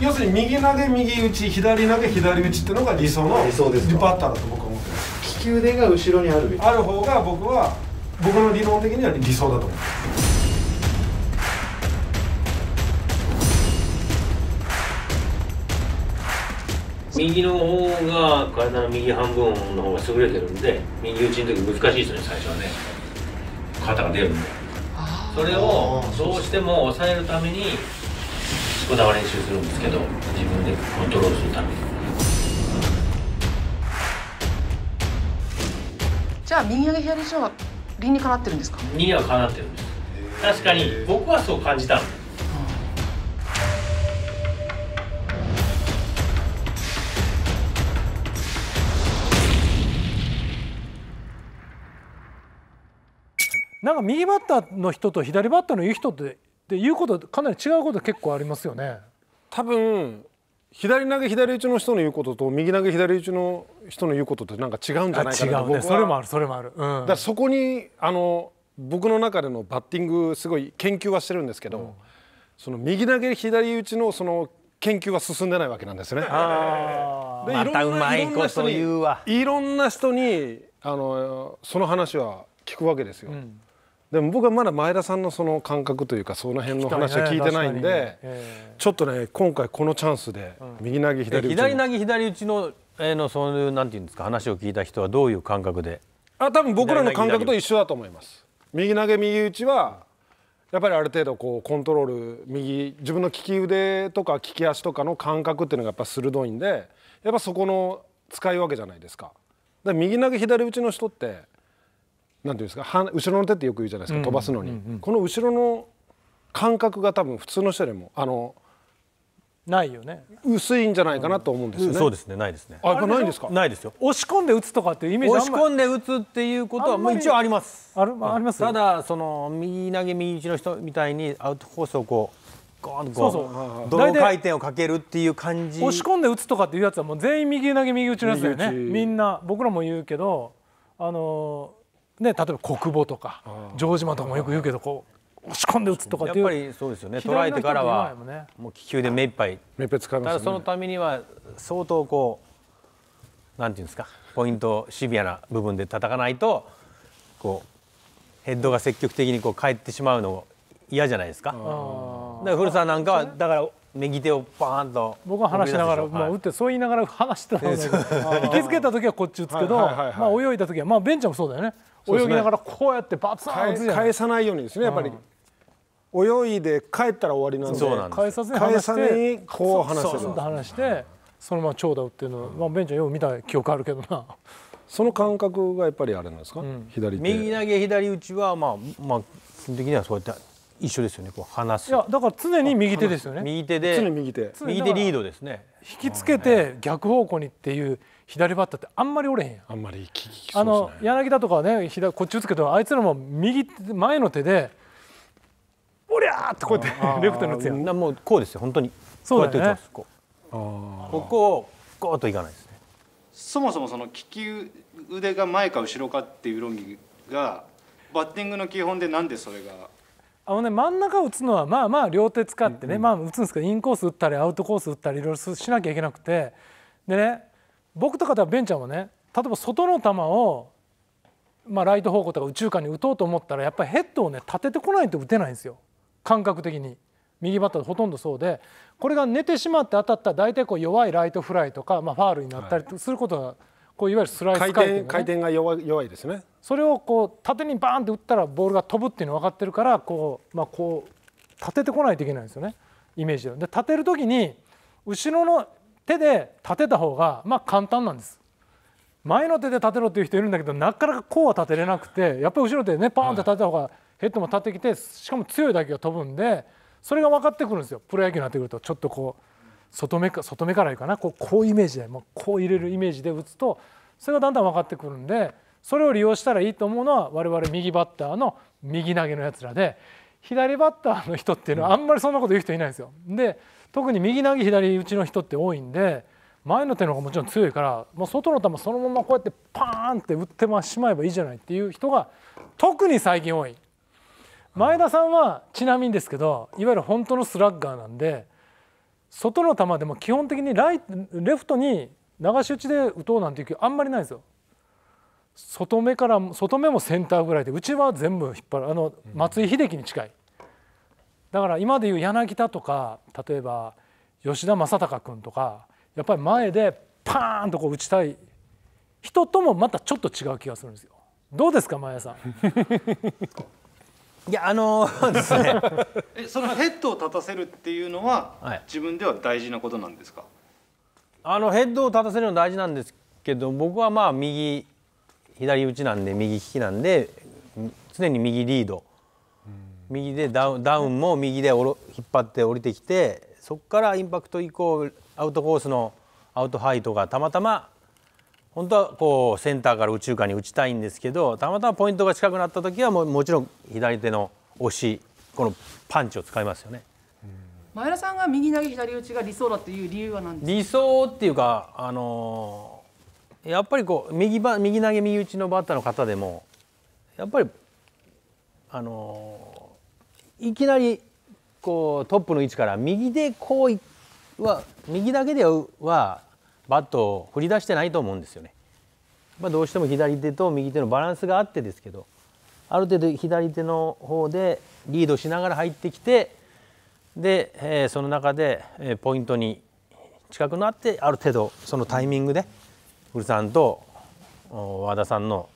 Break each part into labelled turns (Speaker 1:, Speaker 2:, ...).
Speaker 1: 要するに右投げ右打ち左投げ左打ちっていうのが理想のリバッターだと僕は思ってます利き腕が後ろにあるある方が僕は僕の理論的には理想だと思う右の方が体
Speaker 2: の右半分の方が優れてるんで右打ちの時難しいですね最初はね肩が出るんでそれをどうしても抑えるために普段は練習するんですけど自分でコントロールするために
Speaker 1: じゃあ右上げ左上が理にかなってるんですか
Speaker 2: 理にはかなってるんです確かに僕はそう感じたの、うん、
Speaker 1: なんか右バッターの人と左バッターの言う人ってで言うことかなり違うこと結構ありますよね多分左投げ左打ちの人の言うことと右投げ左打ちの人の言うことってなんか違うんじゃないかなと僕う、ね、それもあるそれもある、うん、だそこにあの僕の中でのバッティングすごい研究はしてるんですけど、うん、その右投げ左打ちのその研究は進んでないわけなんですね。うまいろんな、わいろんな人にあのその話は聞くわけですよ。うん、でも僕はまだ前田さんのその感覚というかその辺の話は聞いてないんで、ちょっとね今回このチャンスで右投げ左打ち、左
Speaker 2: 投げ左打ちの,、えのそういうなんていうんですか話を聞いた人はどういう感覚で
Speaker 1: あ多分僕らの感覚と一緒だと思います右投げ右打ちはやっぱりある程度こうコントロール右自分の利き腕とか利き足とかの感覚っていうのがやっぱ鋭いんでやっぱそこの使い分けじゃないですか。だ右投げ左打ちの人ってなんていうんですか後ろの手ってよく言うじゃないですか飛ばすのに、この後ろの感覚が多分普通の人でもあのないよね薄いんじゃないかなと思うんですよね、そうですねないですねあやっないんですかないですよ
Speaker 3: 押し込んで打つとかっていうイメージ押し込んで打つっていうことはもう一応ありますあるありますた
Speaker 2: だその右投げ右打ちの人みたいにアウトコースをこうゴーンうこう泥回転をかけるっていう感じ押し込
Speaker 3: んで打つとかっていうやつはもう全員右投げ右打
Speaker 2: ちのやつだよねみ
Speaker 3: んな僕らも言うけどあのーね、例えば国母とか城島とかもよく言うけどこう押し込んで打つとかっていうやっぱ
Speaker 2: りそうですよね捉えてからはもう気球で目いっぱい目いっぱい使います、ただそのためには相当こうなんていうんですかポイントシビアな部分で叩かないとこうヘッドが積極的にこう返ってしまうの嫌じゃないですかだから古さんなんかはだから右手をバーンと僕は話しながら、もう打っ
Speaker 3: てそう言いながら話してたので 行きつけた時はこっち打つけど、まあ、泳いだ時は、まあ、ベンチャーもそうだよね泳ぎながらこうやってバツン返さないようにですねやっぱり、
Speaker 1: 泳いで帰ったら終わりなんで返さずににこう話す。てそ話してそのまま長打打っていうのまあ、ベンチはよう見た記憶あるけどなその感覚がやっぱりあれなんですか、うん、左右投げ
Speaker 2: 左打ちはまあまあ基本的にはそうやって一緒ですよねこう離すいや
Speaker 1: だから常に右手ですよね右
Speaker 3: 手で右手リードですね引きつけて逆方向にっていう左バッターってあんまりおれへん
Speaker 1: あんまり聞
Speaker 3: きそう、ね、あの柳田とかはね左こっち打つけどあいつらも右前の手でおりゃーってこうやって レフトに打つや
Speaker 2: んなもうこうですよ本当にそうだ打つこうここをゴーといかないですね
Speaker 1: そもそもその利き腕が前か後ろかっていう論議がバッティングの基本でなんでそれが
Speaker 3: あのね真ん中打つのはまあまあ両手使ってね、うんうん、まあ打つんですけどインコース打ったりアウトコース打ったりいろいろしなきゃいけなくてでね僕とかベンちゃんはね例えば外の球を、まあ、ライト方向とか宇宙間に打とうと思ったらやっぱりヘッドをね立ててこないと打てないんですよ感覚的に。右バッターほとんどそうでこれが寝てしまって当たったら大体こう弱いライトフライとか、まあ、ファールになったりすることが、
Speaker 1: こういわゆるスライス回転、ね,、回転が弱いですね
Speaker 3: それをこう縦にバーンって打ったらボールが飛ぶっていうの分かってるからこう、まあ、こう立ててこないといけないんですよねイメージで。で立てる時に後ろの手で立てた方がまあ簡単なんです前の手で立てろっていう人いるんだけどなかなかこうは立てれなくてやっぱり後ろ手でねパーンって立てた方がヘッドも立ってきてしかも強い打球が飛ぶんでそれが分かってくるんですよプロ野球になってくるとちょっとこう外目か外目からいいかなこうこうイメージでもうこう入れるイメージで打つとそれがだんだん分かってくるんでそれを利用したらいいと思うのは我々右バッターの右投げのやつらで左バッターの人っていうのはあんまりそんなこと言う人いないんですよ。で特に右投げ左打ちの人って多いんで前の手の方がもちろん強いからもう外の球そのままこうやってパーンって打ってしまえばいいじゃないっていう人が特に最近多い前田さんはちなみにですけどいわゆる本当のスラッガーなんで外の球でも基本的にライレフトに流し打ちで打とうなんていう気あんまりないですよ。外目から外目もセンターぐらいで内は全部引っ張るあの松井秀喜に近いだから今でいう柳田とか例えば吉田正尚君とかやっぱり前でパーンとこう打ちたい人ともまたちょっと違う気がするんですよ。どうですか前さん いやあの
Speaker 1: ですね えそのヘッドを立たせるっていうのは、はい、自分では大事なことなんですか
Speaker 2: あのヘッドを立たせるの大事なんですけど僕はまあ右左打ちなんで右利きなんで常に右リード右でダウンダウンも右でおろ引っ張って降りてきてそこからインパクト以降アウトコースのアウトハイトがたまたま本当はこうセンターから右中間に打ちたいんですけどたまたまポイントが近くなった時はももちろん左手の押しこのパンチを使いますよね。
Speaker 3: 前田さんが右投げ左打ちが理想だという理由は何で
Speaker 2: すか理想っていうか、あのー、やっぱりこう右ば右投げ右打ちのバッターの方でもやっぱり、あのーいきなりこうトップの位置から右でこうは右だけではバットを振り出してないと思うんですよね。まあ、どうしても左手と右手のバランスがあってですけどある程度左手の方でリードしながら入ってきてで、えー、その中で、えポイントに近くなってある程度そのタイミングで古さんと和田さんの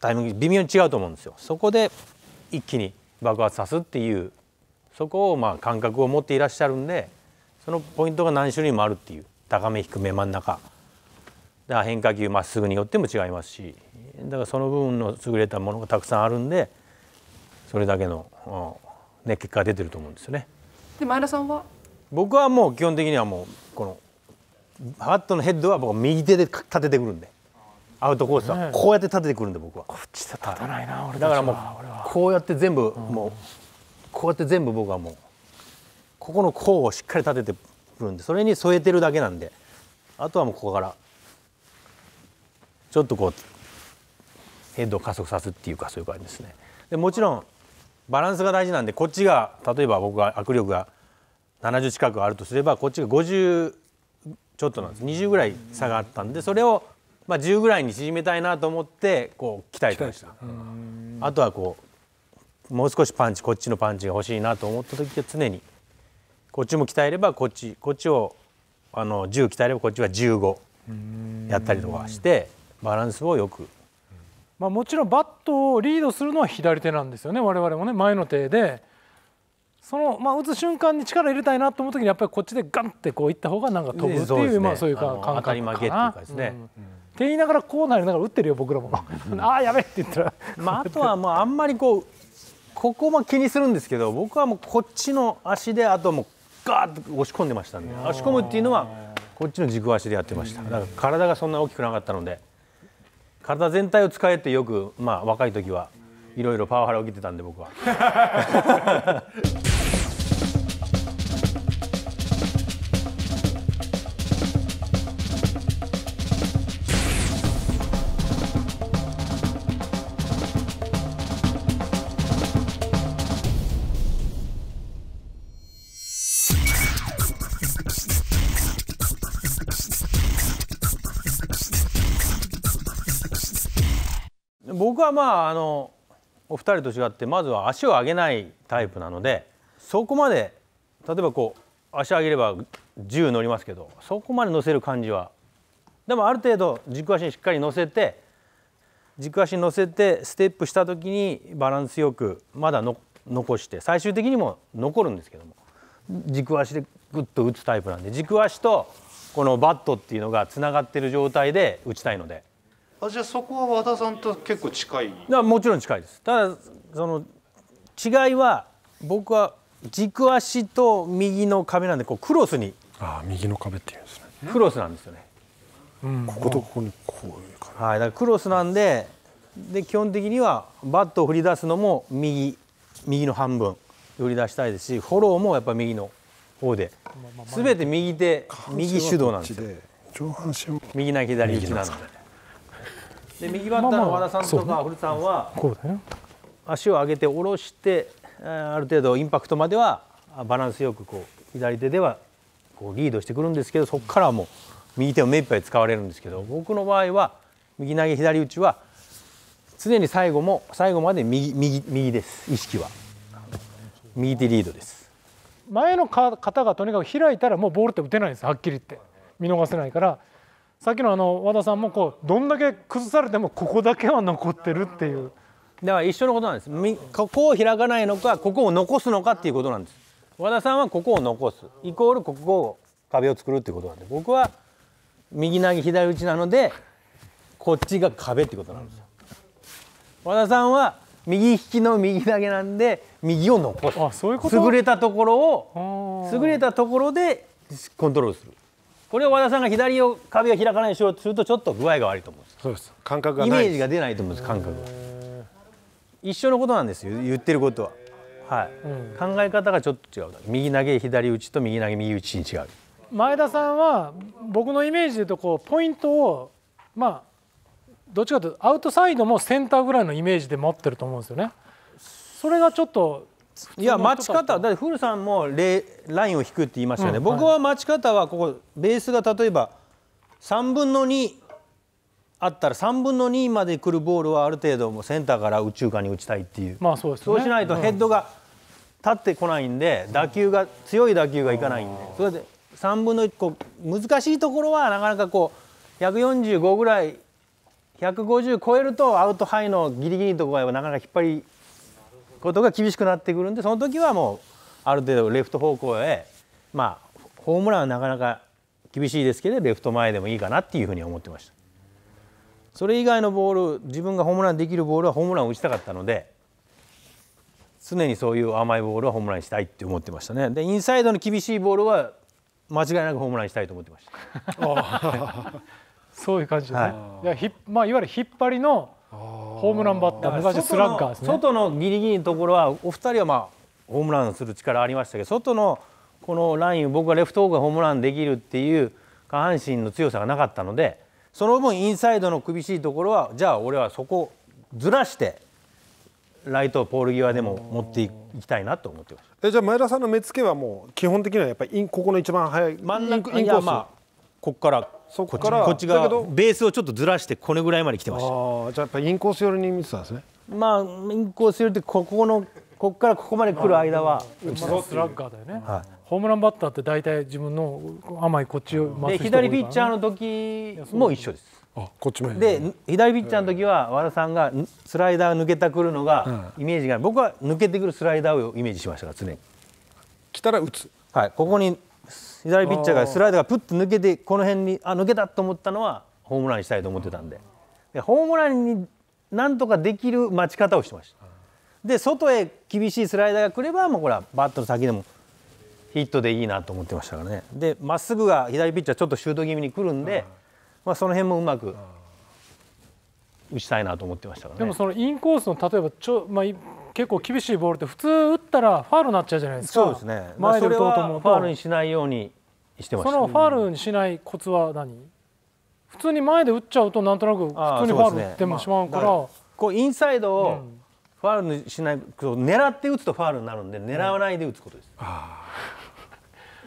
Speaker 2: タイミング微妙に違うと思うんですよ。そこで一気に爆発さすっていうそこをまあ感覚を持っていらっしゃるんでそのポイントが何種類もあるっていう高め低め真ん中だから変化球まっすぐによっても違いますしだからその部分の優れたものがたくさんあるんでそれだけの、うん、ね、結果が出てると思うんですよね。
Speaker 3: で前田さんは
Speaker 2: 僕はもう基本的にはもうこのハットのヘッドは僕は右手で立ててくるんでアウトコースはこうやって立ててくるんで僕はこっちで立たないな俺だからもうこうやって全部もうこうやって全部僕はもうここの甲をしっかり立ててくるんでそれに添えてるだけなんであとはもうここからちょっとこうヘッドを加速さすっていうかそういう感じですねでもちろんバランスが大事なんでこっちが例えば僕が握力が70近くあるとすればこっちが50ちょっとなんです20ぐらい差があったんでそれをまあ、10ぐらいに縮めたいなと思ってこう鍛えてました。あとはこうもう少しパンチこっちのパンチが欲しいなと思った時は常にこっちも鍛えればこっちこっちをあの10鍛えればこっちは15やったりとかしてバランスをよく。
Speaker 3: まあ、もちろんバットをリードするのは左手なんですよね我々もね前の手でその、まあ、打つ瞬間に力入れたいなと思うときにやっぱりこっちでガンってこういった方がなんか飛ぶっていう、ね、まあ、そういうか感覚かな。っていうかですね、って言いながらこうなりながら打ってるよ僕らもああやべって言ったらまあ、あとはもうあんまりこう
Speaker 2: ここも気にするんですけど僕はもうこっちの足であともうガーッと押し込んでましたんで押し込むっていうのはこっちの軸足でやってましただから体がそんな大きくなかったので体全体を使えってよくまあ若い時はいろいろパワハラを受けてたんで僕は。まああのお二人と違ってまずは足を上げないタイプなのでそこまで例えばこう足上げれば10乗りますけどそこまで乗せる感じはでもある程度軸足にしっかり乗せて軸足に乗せてステップした時にバランスよくまだ残して最終的にも残るんですけども軸足でグッと打つタイプなんで軸足とこのバットっていうのがつながってる状態で打ちたいのであじゃあそこは和田さんと結構近いだもちろん近いですただその違いは僕は軸足と右の壁なんでこうクロスに
Speaker 1: ああ右の壁っていうん
Speaker 2: ですねクロスなんですよね、
Speaker 1: うん、こことここにこういう
Speaker 2: 壁はいだからクロスなんでで基本的にはバットを振り出すのも右右の半分振り出したいですしフォローもやっぱ右の方で全て右手右手動なんですよ
Speaker 1: 上半身も
Speaker 2: 右な左打ちなので。で右バッターの和田さんとか古田さんは足を上げて下ろしてある程度インパクトまではバランスよくこう左手ではこうリードしてくるんですけどそこからはもう右手を目いっぱい使われるんですけど僕の場合は右投げ左打ちは常に最後も最後まで右右右です意識は右手リードです
Speaker 3: 前の方がとにかく開いたらもうボールって打てないんですはっきり言って見逃せないからさっきのあの和田さんもこうどんだけ崩されてもここだけは残ってるっていうだから一緒のことなんですここを
Speaker 2: 開かないのかここを残すのかっていうことなんです和田さんはここを残すイコールここを壁を作るってことなんで僕は右投げ左打ちなのでこっちが壁ってことなんですよ和田さんは右引きの右投げなんで右を残すあそういうこと優れたところを優れたところでコントロールするこれを和田さんが左を壁を開かないしようとするとちょっと具合が悪いと思うんですそうです感覚がイメージが出ないと思うんです感覚が一緒のことなんですよ言ってることははい、うん、考え方がちょっと違う右投げ左打ちと右投げ右打ちに違
Speaker 3: う前田さんは僕のイメージで言うとこうポイントをまあどっちかというとアウトサイドもセンターぐらいのイメージで持ってると思うんですよねそれがちょっといや待ち方
Speaker 2: だって古さんもレラインを引くって言いましたよね、うん、僕は待ち方はここベースが例えば3分の2あったら3分の2まで来るボールはある程度もセンターから宇宙間に打ちたいっていう,、
Speaker 3: まあそうです、ね、そうしないとヘッ
Speaker 2: ドが立ってこないんで、打球が強い打球がいかないんでそれで3分の1個難しいところはなかなかこう145ぐらい150超えるとアウトハイのギリギリのところはなかなか引っ張りことが厳しくなってくるんでその時はもうある程度レフト方向へまあホームランはなかなか厳しいですけどレフト前でもいいかなっていうふうに思ってましたそれ以外のボール自分がホームランできるボールはホームランを打ちたかったので常にそういう甘いボールはホームランしたいって思ってましたねでインサイドの厳しいボールは間違いなくホームランしたいと思ってました そういう感じですね、は
Speaker 3: い、いやひまあ、いわゆる引っ張りのホームランバッター昔スラッガーですね外のギリギリのところ
Speaker 2: はお二人はまあホームランする力ありましたけど外のこのライン僕はレフトオークがホームランできるっていう下半身の強さがなかったのでその分インサイドの厳しいところはじゃあ俺はそこずらしてライトポール際でも持っていきたいなと思ってます
Speaker 1: えじゃあ前田さんの目付けはもう基本的にはやっぱりここの一番速い真ん中インコース、まあ、こっからそこからこっち側ベースをちょっとずらしてこれぐらいまで来てましたあじゃあやっぱインコース寄りに見てたんですね
Speaker 2: まあインコース寄りってここのここからここまで来る間はスラッガーだよ
Speaker 3: ね、はい、ホームランバッターって大体自分の甘いこっちを待つ人左ピッチャーの
Speaker 2: 時も一緒ですあこっちもで左ピッチャーの時は和田さんがスライダー抜けたくるのがイメージが僕は抜けてくるスライダーをイメージしましたから常に来たら打つはいここに左ピッチャーがスライダーがプッと抜けてこの辺にあ抜けたと思ったのはホームランにしたいと思ってたんででホームランになんとかできる待ち方をしてましたで外へ厳しいスライダーが来ればもうこれはバットの先でもヒットでいいなと思ってましたからねでまっすぐが左ピッチャーちょっとシュート気味に来るんで、まあ、その辺もうまく
Speaker 3: 打ちたいなと思ってましたから、ね、でもそのインコースの例えばちょ、まあ、結構厳しいボールって普通打ったらファールになっちゃうじゃないですかそうですね前で打とうと思うとファール
Speaker 2: にしないようにしてましそのファ
Speaker 3: ールにしないコツは何、うん、普通に前で打っちゃうとなんとなく普通にファール打ってもしまうからねまあ、ら
Speaker 2: こうインサイドをファールにしない狙って打つとファールになるんで狙わないで打つことです、うん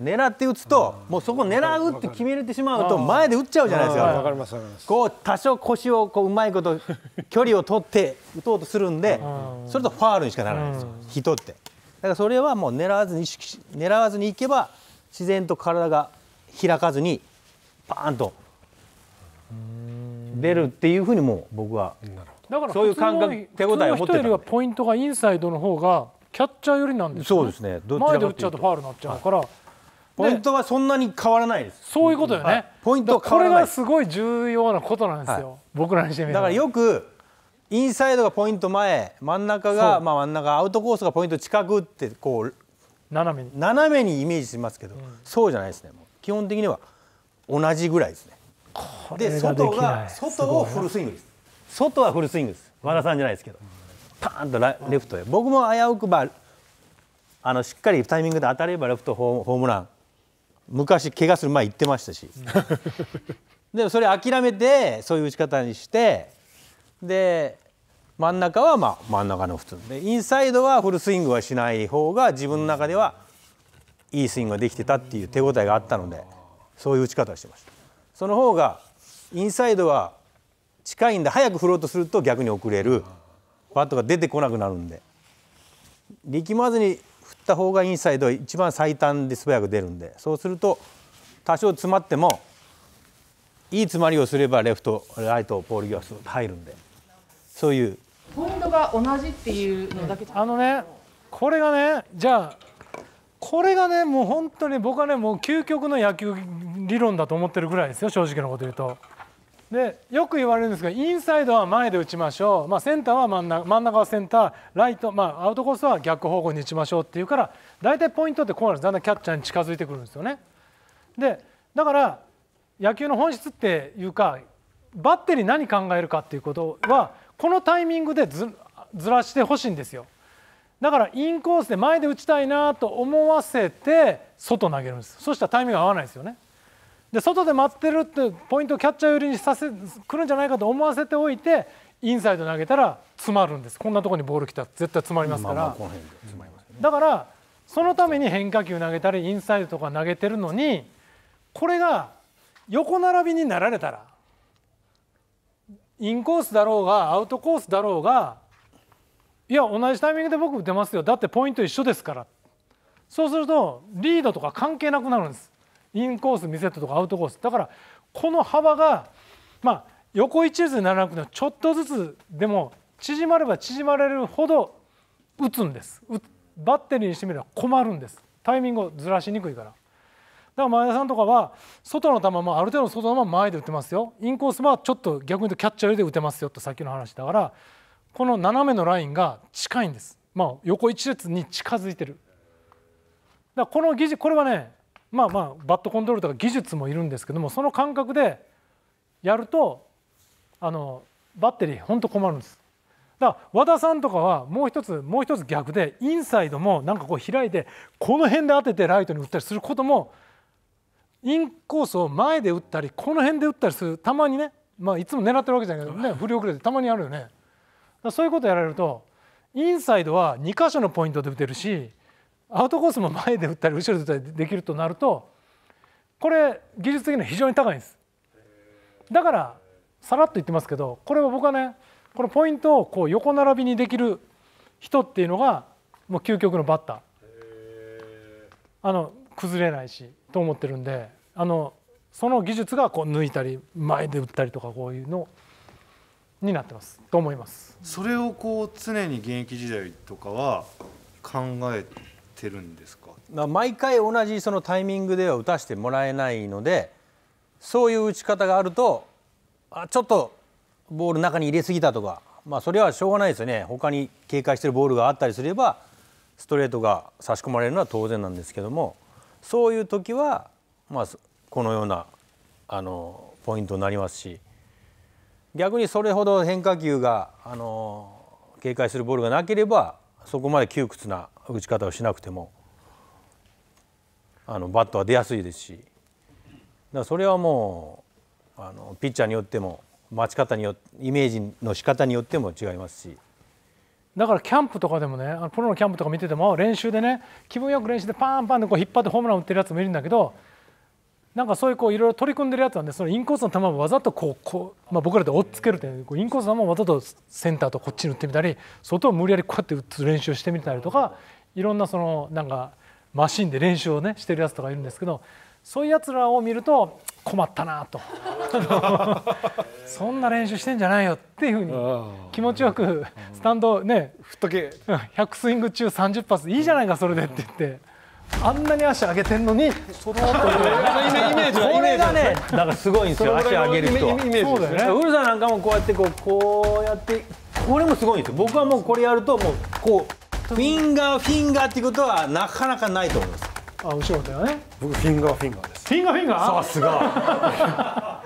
Speaker 2: 狙って打つと、もうそこ狙うって決めれてしまうと前で打っちゃうじゃないですか。かりますこう多少腰をこううまいこと距離を取って打とうとするんで、それとファールにしかならないんですよ。人って。だからそれはもう狙わずに意識し狙わずにいけば自然と体が開かずにパーンと出るっていうふうにも僕は
Speaker 3: だからそういう感覚手応えを持ってるよりはポイントがインサイドの方がキャッチャー寄りなんそうですね前で打っちゃうとファールになっちゃうから、はい、ポイントはそんなに変わらないです。そういうことよね。はポイントこれがすごい重要なことなんですよ。はい、僕らにしてみれば。だから
Speaker 2: よくインサイドがポイント前、真ん中がまあ真ん中アウトコースがポイント近くってこう斜めに斜めにイメージしますけど、うん、そうじゃないですね。基本的には同じぐらいですね。
Speaker 3: で外が外をフル
Speaker 2: スイングです。外はフルスイングです。和田さんじゃないですけど、うん、パーンとレフトへ。僕も危うくばあのしっかりタイミングで当たればレフトホームラン。昔怪我する前言ってましたしでもそれ諦めてそういう打ち方にしてで真ん中はまあ真ん中の普通でインサイドはフルスイングはしない方が自分の中ではいいスイングができてたっていう手応えがあったのでそういう打ち方をしてましたその方がインサイドは近いんで早く振ろうとすると逆に遅れるバットが出てこなくなるんで力まずにった方がインサイド一番最短で素早く出るんでそうすると多少詰まってもいい詰まりをすればレフトライトポール際入るんでそういう
Speaker 3: ポイントが同じっていうのだけ、あのねこれがねじゃあこれがねもう本当に僕はねもう究極の野球理論だと思ってるぐらいですよ正直なこと言うと。でよく言われるんですがインサイドは前で打ちましょう、まあ、センターは真ん中真ん中はセンターライト、まあ、アウトコースは逆方向に打ちましょうっていうから大体ポイントってこうなるんですだんだんキャッチャーに近づいてくるんですよね。でだから野球の本質っていうかバッテリー何考えるかっていうことはこのタイミングでずずらしてほしいんですよ。だからインコースで前で打ちたいなと思わせて外投げるんですそしたらタイミング合わないですよね。で外で待ってるってポイントをキャッチャー寄りにさせ来るんじゃないかと思わせておいてインサイド投げたら詰まるんですこんなところにボール来たら絶対詰まりますから、だからそのために変化球投げたりインサイドとか投げてるのにこれが横並びになられたらインコースだろうがアウトコースだろうがいや同じタイミングで僕打てますよだってポイント一緒ですからそうするとリードとか関係なくなるんですインコース見せたとかアウトコースだからこの幅がまあ横一列にならなくてもちょっとずつでも縮まれば縮まれるほど打つんですバッテリーにしてみれば困るんですタイミングをずらしにくいからだから前田さんとかは外の球もある程度外の球前で打てますよインコースはちょっと逆に言うとキャッチャーで打てますよとさっきの話だからこの斜めのラインが近いんですまあ横一列に近づいてるだからこの技術これはねまあまあバットコントロールとか技術もいるんですけどもその感覚でやるとあのバッテリー本当困るんです。だから和田さんとかはもう一つもう一つ逆でインサイドもなんかこう開いてこの辺で当ててライトに打ったりすることもインコースを前で打ったりこの辺で打ったりするたまにね、まあ、いつも狙ってるわけじゃないけどね振り遅れてたまにあるよね。そういうことやられるとインサイドは2箇所のポイントで打てるしアウトコースも前で打ったり後ろで打ったりできるとなるとこれ技術的には非常に高いんですだからさらっと言ってますけどこれは僕はねこのポイントをこう横並びにできる人っていうのがもう究極のバッターあの崩れないしと思ってるんであのその技術がこう抜いたり前で打ったりとかこういうのになってますと思います
Speaker 1: それをこう常に現役時代とかは
Speaker 2: 考えってるんですか毎回同じそのタイミングでは打たせてもらえないのでそういう打ち方があるとあちょっとボール中に入れすぎたとか、まあ、それはしょうがないですよね他に警戒してるボールがあったりすればストレートが差し込まれるのは当然なんですけどもそういう時は、まあ、このようなあのポイントになりますし逆にそれほど変化球があの警戒するボールがなければそこまで窮屈な打ち方をしなくてもあのバットは出やすいですしだからそれはもうあのピッチャーによっても待ち方によイメージの仕方によっても違いますし
Speaker 3: だからキャンプとかでもねあのプロのキャンプとか見てても練習でね気分よく練習でパンパンでこう引っ張ってホームラン打ってるやつもいるんだけどなんかそういうこういろいろ取り組んでるやつなんでそのインコースの球をわざとこうこう、まあ、僕らで追っつけるというインコースの球をわざとセンターとこっちに打ってみたり外を無理やりこうやって打つ練習をしてみたりとかいろんなそのなんかマシンで練習をねしてるやつとかいるんですけどそういうやつらを見ると困ったなとそんな練習してんじゃないよっていうふうに気持ちよくスタンドね振っとけ100スイング中30発いいじゃないかそれでって言って。あんなに足上げてんのにその後これがね
Speaker 2: だからすごいんですよ足上げる人はそうですねウ
Speaker 3: ルさんなんかもこうやっ
Speaker 2: てこうこうやってこれもすごいんですよ僕はもうこれやるともうこうフィンガーフィンガーっていうことはなかなかないと思います
Speaker 3: あ後ろだよね
Speaker 2: 僕
Speaker 1: フィンガーフィンガーで
Speaker 2: すフィンガーフィンガーさすが